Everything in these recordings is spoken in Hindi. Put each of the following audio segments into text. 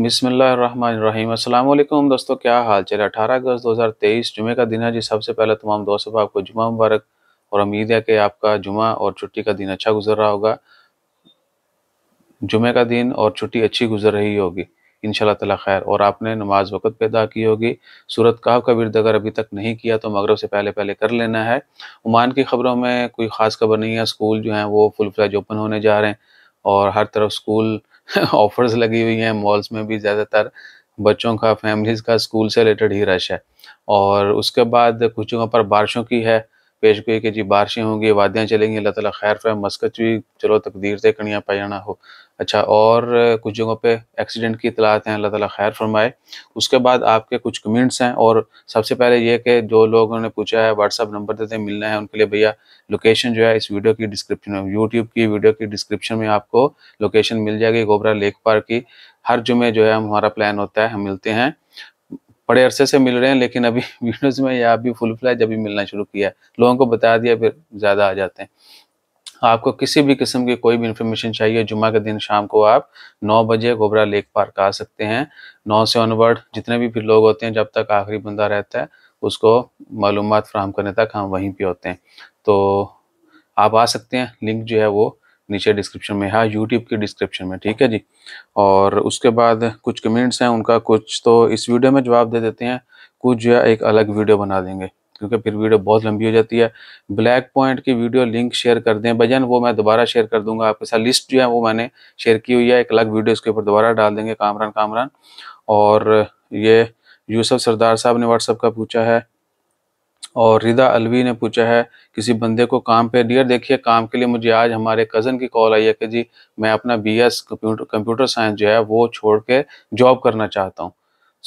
अस्सलाम वालेकुम दोस्तों क्या हाल चाल अठारह अगस्त 2023 जुमे का दिन है जी सबसे पहले तमाम दोस्तों को आपको जुमा मुबारक और उम्मीद है कि आपका जुमा और छुट्टी का दिन अच्छा गुजर रहा होगा जुमे का दिन और छुट्टी अच्छी गुजर रही होगी इनशाला ताला खैर और आपने नमाज वक़्त पे अदा की होगी सूरत काब का विरद अगर अभी तक नहीं किया तो मगरब से पहले पहले कर लेना है ओमान की खबरों में कोई ख़ास खबर नहीं है स्कूल जो हैं वो फुल फ्लैज ओपन होने जा रहे हैं और हर तरफ स्कूल ऑफर्स लगी हुई हैं मॉल्स में भी ज़्यादातर बच्चों का फैमिलीज़ का स्कूल से रिलेटेड ही रश है और उसके बाद कुछ जगहों पर बारिशों की है पेश गोई कि जी बारिशें होंगी वादियाँ चलेंगी अल्लाह ताला खैर फैम मस्कत भी चलो तकदीर से कड़ियाँ पाया ना हो अच्छा और कुछ जगहों पे एक्सीडेंट की इतलात हैं अल्लाह ताला खैर फरमाए उसके बाद आपके कुछ कमेंट्स हैं और सबसे पहले ये कि जो लोगों ने पूछा है व्हाट्सअप नंबर देते मिलना है उनके लिए भैया लोकेशन जो है इस वीडियो की डिस्क्रिप्शन में यूट्यूब की वीडियो की डिस्क्रिप्शन में आपको लोकेशन मिल जाएगी गोबरा लेक पार्क की हर जुमे जो है हमारा प्लान होता है हम मिलते हैं बड़े अरसे से मिल रहे हैं लेकिन अभी विंडोज में या अभी फुल फ्लैज अभी मिलना शुरू किया है लोगों को बता दिया फिर ज़्यादा आ जाते हैं आपको किसी भी किस्म की कोई भी इन्फॉर्मेशन चाहिए जुमा के दिन शाम को आप 9 बजे गोबरा लेक पार्क आ सकते हैं 9 से ऑनवर्ड जितने भी फिर लोग होते हैं जब तक आखिरी बंदा रहता है उसको मालूम फ्राहम करने तक हम वहीं पर होते हैं तो आप आ सकते हैं लिंक जो है वो नीचे डिस्क्रिप्शन में हाँ यूट्यूब के डिस्क्रिप्शन में ठीक है जी और उसके बाद कुछ कमेंट्स हैं उनका कुछ तो इस वीडियो में जवाब दे देते हैं कुछ जो है एक अलग वीडियो बना देंगे क्योंकि फिर वीडियो बहुत लंबी हो जाती है ब्लैक पॉइंट की वीडियो लिंक शेयर कर दें भजन वो मैं दोबारा शेयर कर दूंगा आपके साथ लिस्ट जो है वो मैंने शेयर की हुई है एक अलग वीडियो इसके ऊपर दोबारा डाल देंगे कामरान कामरान और ये यूसफ सरदार साहब ने व्हाट्सअप का पूछा है और रिदा अलवी ने पूछा है किसी बंदे को काम पे डियर देखिए काम के लिए मुझे आज हमारे कज़न की कॉल आई है कि जी मैं अपना बीएस कंप्यूटर कंप्यूटर साइंस जो है वो छोड़ के जॉब करना चाहता हूँ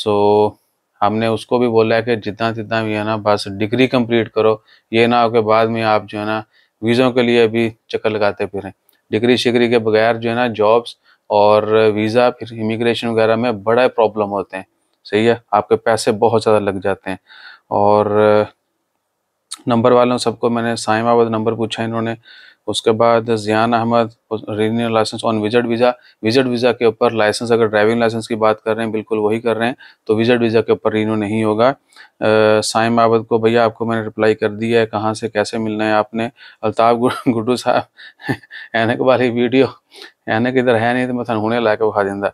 सो हमने उसको भी बोला है कि जितना जितना भी है ना बस डिग्री कंप्लीट करो ये ना हो के बाद में आप जो है ना वीज़ों के लिए भी चक्कर लगाते फिरें डिग्री शिग्री के बगैर जो है ना जॉब्स और वीज़ा फिर इमिग्रेशन वगैरह में बड़ा प्रॉब्लम होते हैं सही है आपके पैसे बहुत ज़्यादा लग जाते हैं और नंबर वालों सबको मैंने साइम आबाद नंबर पूछा इन्होंने उसके बाद Zian Ahmed renew licence on visit visa visit visa के ऊपर लाइसेंस अगर ड्राइविंग लाइसेंस की बात कर रहे हैं बिल्कुल वही कर रहे हैं तो विजिट वीज़ा के ऊपर रीन्यू नहीं होगा साइम आबद को भैया आपको मैंने रिप्लाई कर दिया है कहाँ से कैसे मिलना है आपने अलताफ़ गुड्डू साहब एनक वाली वीडियो एनक इधर है नहीं तो मतलब होने लायक वो खा देंदा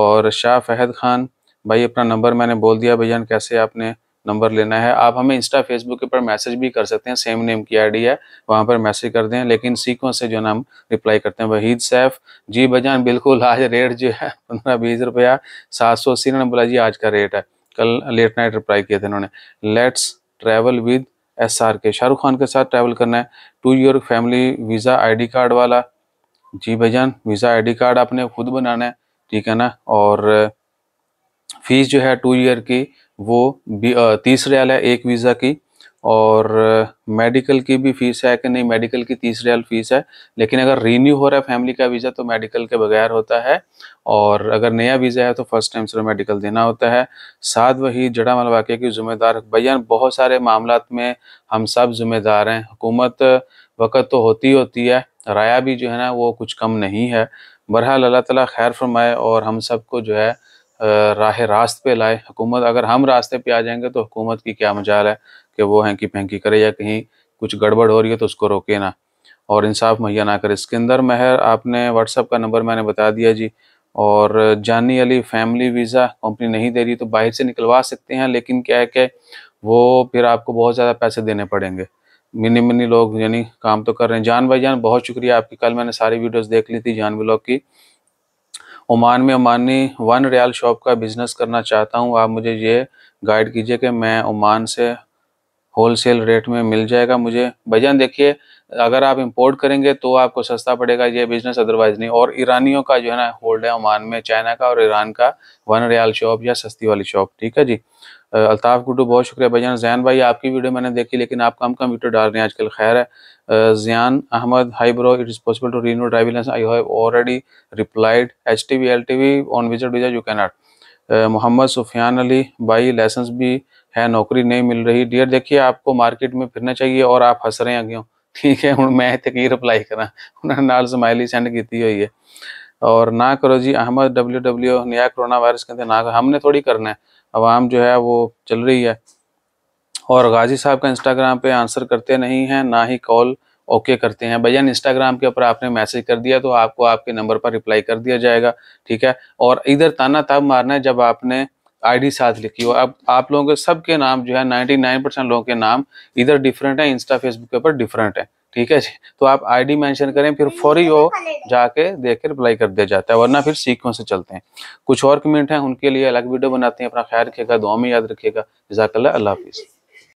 और शाह फहद खान भाई अपना नंबर मैंने बोल दिया भैया कैसे आपने नंबर लेना है आप हमें इंस्टा फेसबुक के ऊपर मैसेज भी कर सकते हैं सेम नेम की आईडी है वहां पर मैसेज कर दें लेकिन सीक्वेंस से जो है हम रिप्लाई करते हैं वहीद सैफ जी बजान बिल्कुल आज रेट जो है पंद्रह बीस रुपया सात सौ अस्सी ने बोला जी आज का रेट है कल लेट नाइट रिप्लाई किए थे उन्होंने लेट्स ट्रैवल विद एस के शाहरुख खान के साथ ट्रैवल करना है to your family visa I card वाला जी भजन वीज़ा आई कार्ड आपने खुद बनाना है ठीक है ना और फीस जो है टू ईयर की वो तीसरे आल है एक वीज़ा की और मेडिकल की भी फ़ीस है कि नहीं मेडिकल की तीसरे आल फ़ीस है लेकिन अगर रीन्यू हो रहा है फैमिली का वीज़ा तो मेडिकल के बगैर होता है और अगर नया वीज़ा है तो फर्स्ट टाइम सिर्फ मेडिकल देना होता है साथ वही जड़ा मल वाक्य की ज़िम्मेदार भैया बहुत सारे मामला में हम सब ज़िम्मेदार हैं हुकूमत वक़्त तो होती होती है राया भी जो है ना वो कुछ कम नहीं है बहरहाल अल्लाह तला खैर फरमाए और हम सबको जो है राह रास्त पे लाए हुकूमत अगर हम रास्ते पे आ जाएंगे तो हुकूमत की क्या मजाल है कि वो हैंकी फेंकी करे या कहीं कुछ गड़बड़ हो रही है तो उसको रोके ना और इंसाफ मुहैया ना करे इसके महर आपने व्हाट्सअप का नंबर मैंने बता दिया जी और जानी अली फैमिली वीज़ा कंपनी नहीं दे रही तो बाहर से निकलवा सकते हैं लेकिन क्या है कि वो फिर आपको बहुत ज़्यादा पैसे देने पड़ेंगे मिनी मिनी लोग यानी काम तो कर रहे हैं जान भाई जान बहुत शुक्रिया आपकी कल मैंने सारी वीडियोस देख ली थी जान ब्लॉग की ओमान में ओमानी वन रियाल शॉप का बिज़नेस करना चाहता हूँ आप मुझे ये गाइड कीजिए कि मैं ओमान से होलसेल रेट में मिल जाएगा मुझे भजन देखिए अगर आप इंपोर्ट करेंगे तो आपको सस्ता पड़ेगा ये बिजनेस अदरवाइज नहीं और ईरानियों का जो है ना होल्ड है ओमान में चाइना का और ईरान का वन रियाल शॉप या सस्ती वाली शॉप ठीक है जी अल्ताफ़ गुड्डू बहुत शुक्रिया भजन जैन भाई आपकी वीडियो मैंने देखी लेकिन आप कम वीडियो डाल रहे हैं आजकल खैर है Zain Ahmed hi bro it is possible to renew driving licence I have already replied H T V L T V on visit visa you can not Mohammad Sufiyan Ali भाई लाइसेंस भी है नौकरी नहीं मिल रही डियर देखिए आपको मार्केट में फिरना चाहिए और आप हंस रहे हैं ਹੋ ठीक है हूँ मैं ਤੇ की रिप्लाई करा उन्होंने नाल समाइली सेंड की हुई है और ना करो जी अहमद डब्ल्यू डब्ल्यू नया कोरोना वायरस कहते ना हमने थोड़ी करना है आवाम जो है वो चल रही है और गाजी साहब का इंस्टाग्राम पे आंसर करते नहीं हैं ना ही कॉल ओके करते हैं भैया इंस्टाग्राम के ऊपर आपने मैसेज कर दिया तो आपको आपके नंबर पर रिप्लाई कर दिया जाएगा ठीक है और इधर ताना तब मारना है जब आपने आईडी साथ लिखी हो अब आप लोगों के सबके नाम जो है 99 परसेंट लोगों के नाम इधर डिफरेंट है इंस्टा फेसबुक के ऊपर डिफरेंट है ठीक है जी तो आप आईडी मेंशन करें फिर फौरी वो जाके देख के रिप्लाई कर दिया जाता है वरना फिर सीक्वेंस से चलते हैं कुछ और कमेंट हैं उनके लिए अलग वीडियो बनाते हैं अपना ख्याल रखिएगा दुआ में याद रखिएगा जजाकल्ला अल्लाह हाफिज़